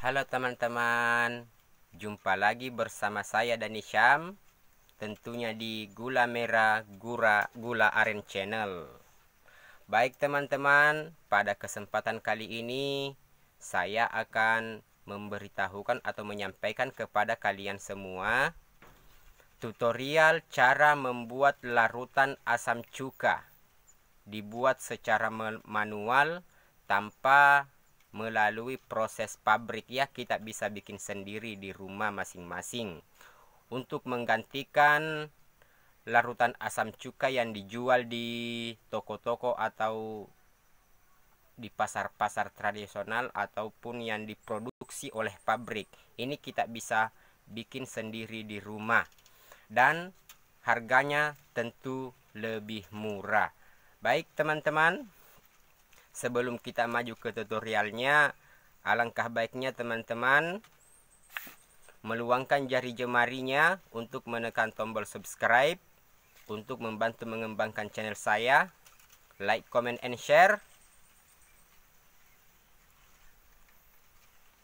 Halo teman-teman, jumpa lagi bersama saya Dani Syam Tentunya di Gula Merah Gura, Gula Aren Channel Baik teman-teman, pada kesempatan kali ini Saya akan memberitahukan atau menyampaikan kepada kalian semua Tutorial cara membuat larutan asam cuka Dibuat secara manual tanpa melalui proses pabrik ya kita bisa bikin sendiri di rumah masing-masing untuk menggantikan larutan asam cuka yang dijual di toko-toko atau di pasar-pasar tradisional ataupun yang diproduksi oleh pabrik ini kita bisa bikin sendiri di rumah dan harganya tentu lebih murah baik teman-teman sebelum kita maju ke tutorialnya alangkah baiknya teman-teman meluangkan jari jemarinya untuk menekan tombol subscribe untuk membantu mengembangkan channel saya like, comment, and share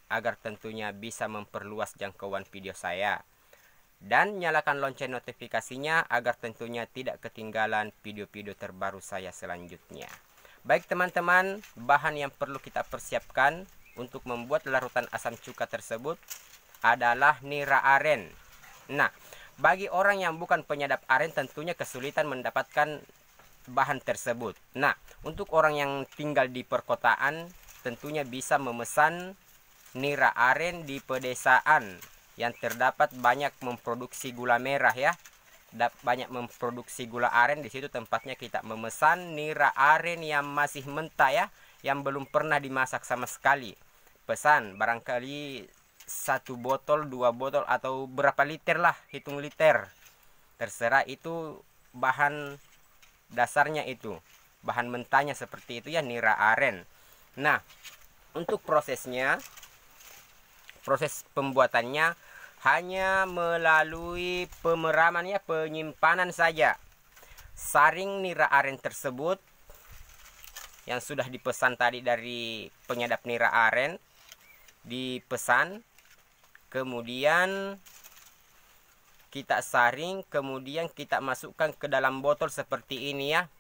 agar tentunya bisa memperluas jangkauan video saya dan nyalakan lonceng notifikasinya agar tentunya tidak ketinggalan video-video terbaru saya selanjutnya Baik teman-teman, bahan yang perlu kita persiapkan untuk membuat larutan asam cuka tersebut adalah nira aren. Nah, bagi orang yang bukan penyadap aren tentunya kesulitan mendapatkan bahan tersebut. Nah, untuk orang yang tinggal di perkotaan tentunya bisa memesan nira aren di pedesaan yang terdapat banyak memproduksi gula merah ya banyak memproduksi gula aren di situ tempatnya kita memesan nira aren yang masih mentah ya yang belum pernah dimasak sama sekali pesan barangkali satu botol dua botol atau berapa liter lah hitung liter terserah itu bahan dasarnya itu bahan mentahnya seperti itu ya nira aren nah untuk prosesnya proses pembuatannya hanya melalui pemeraman ya penyimpanan saja. Saring nira aren tersebut yang sudah dipesan tadi dari penyadap nira aren dipesan kemudian kita saring kemudian kita masukkan ke dalam botol seperti ini ya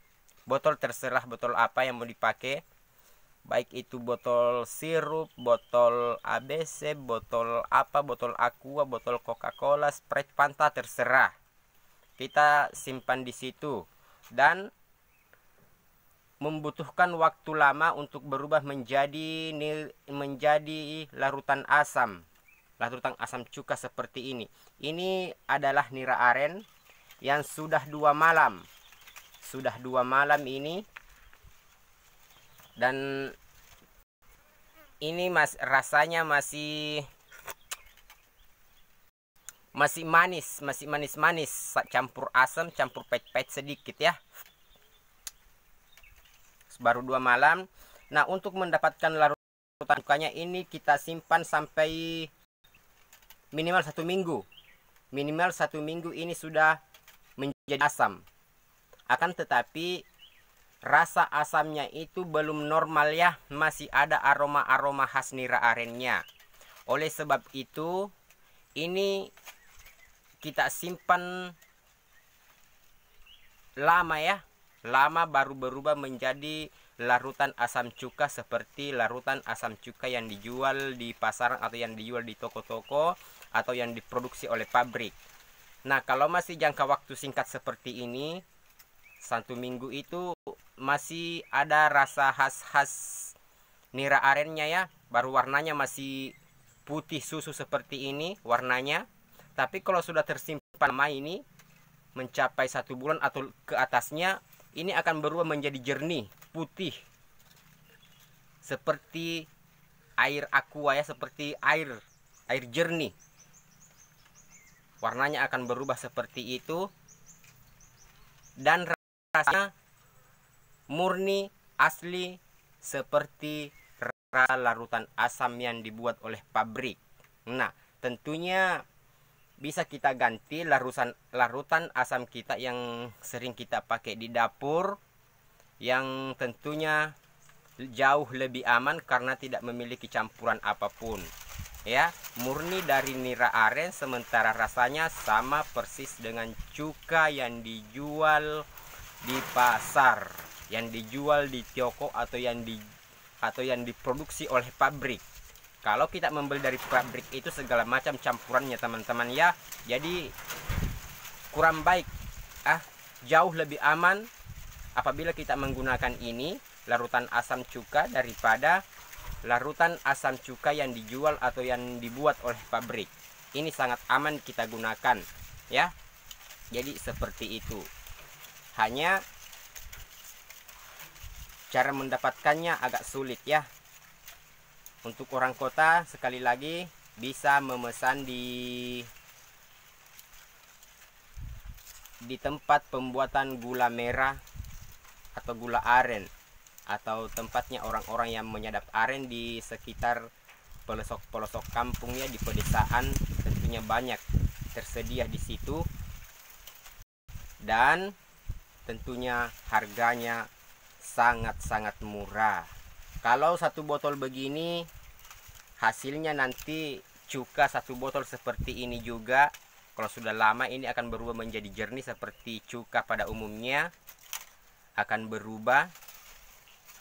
botol terserah botol apa yang mau dipakai baik itu botol sirup, botol ABC, botol apa, botol aqua, botol Coca-Cola, Sprite, pantat terserah. Kita simpan di situ dan membutuhkan waktu lama untuk berubah menjadi menjadi larutan asam. Larutan asam cuka seperti ini. Ini adalah nira aren yang sudah dua malam. Sudah dua malam ini dan ini mas rasanya masih masih manis masih manis manis campur asam campur pet pet sedikit ya baru dua malam nah untuk mendapatkan larutan sukanya ini kita simpan sampai minimal satu minggu minimal satu minggu ini sudah menjadi asam akan tetapi rasa asamnya itu belum normal ya, masih ada aroma-aroma khas nira arennya. Oleh sebab itu, ini kita simpan lama ya, lama baru berubah menjadi larutan asam cuka seperti larutan asam cuka yang dijual di pasaran atau yang dijual di toko-toko atau yang diproduksi oleh pabrik. Nah, kalau masih jangka waktu singkat seperti ini, satu minggu itu masih ada rasa khas-khas nira arennya ya baru warnanya masih putih susu seperti ini warnanya tapi kalau sudah tersimpan lama ini mencapai satu bulan atau ke atasnya ini akan berubah menjadi jernih putih seperti air aqua ya seperti air air jernih warnanya akan berubah seperti itu dan rasanya murni asli seperti larutan asam yang dibuat oleh pabrik. Nah, tentunya bisa kita ganti larusan larutan asam kita yang sering kita pakai di dapur yang tentunya jauh lebih aman karena tidak memiliki campuran apapun. Ya, murni dari nira aren sementara rasanya sama persis dengan cuka yang dijual di pasar yang dijual di toko atau yang di atau yang diproduksi oleh pabrik. Kalau kita membeli dari pabrik itu segala macam campurannya teman-teman ya. Jadi kurang baik. Ah, jauh lebih aman apabila kita menggunakan ini larutan asam cuka daripada larutan asam cuka yang dijual atau yang dibuat oleh pabrik. Ini sangat aman kita gunakan ya. Jadi seperti itu hanya cara mendapatkannya agak sulit ya untuk orang kota sekali lagi bisa memesan di di tempat pembuatan gula merah atau gula aren atau tempatnya orang-orang yang menyadap aren di sekitar pelosok-pelosok kampungnya di pedesaan tentunya banyak tersedia di situ dan tentunya harganya sangat-sangat murah kalau satu botol begini hasilnya nanti cuka satu botol seperti ini juga kalau sudah lama ini akan berubah menjadi jernih seperti cuka pada umumnya akan berubah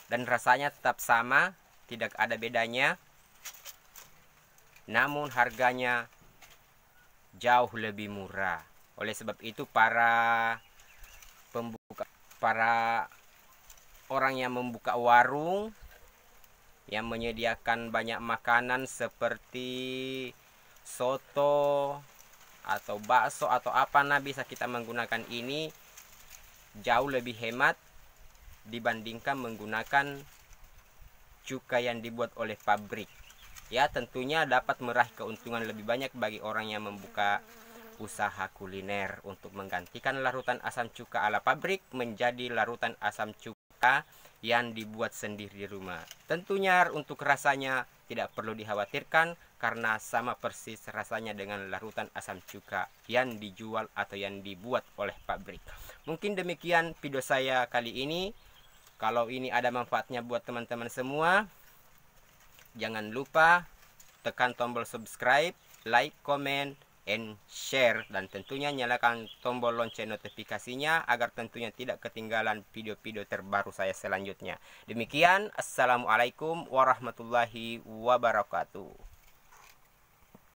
dan rasanya tetap sama tidak ada bedanya namun harganya jauh lebih murah oleh sebab itu para pembuka para orang yang membuka warung yang menyediakan banyak makanan seperti soto atau bakso atau apa nah bisa kita menggunakan ini jauh lebih hemat dibandingkan menggunakan cuka yang dibuat oleh pabrik ya tentunya dapat meraih keuntungan lebih banyak bagi orang yang membuka usaha kuliner untuk menggantikan larutan asam cuka ala pabrik menjadi larutan asam cuka yang dibuat sendiri di rumah. Tentunya untuk rasanya tidak perlu dikhawatirkan karena sama persis rasanya dengan larutan asam cuka yang dijual atau yang dibuat oleh pabrik. Mungkin demikian video saya kali ini. Kalau ini ada manfaatnya buat teman-teman semua, jangan lupa tekan tombol subscribe, like, comment and share dan tentunya nyalakan tombol lonceng notifikasinya agar tentunya tidak ketinggalan video-video terbaru saya selanjutnya. Demikian, Assalamualaikum warahmatullahi wabarakatuh.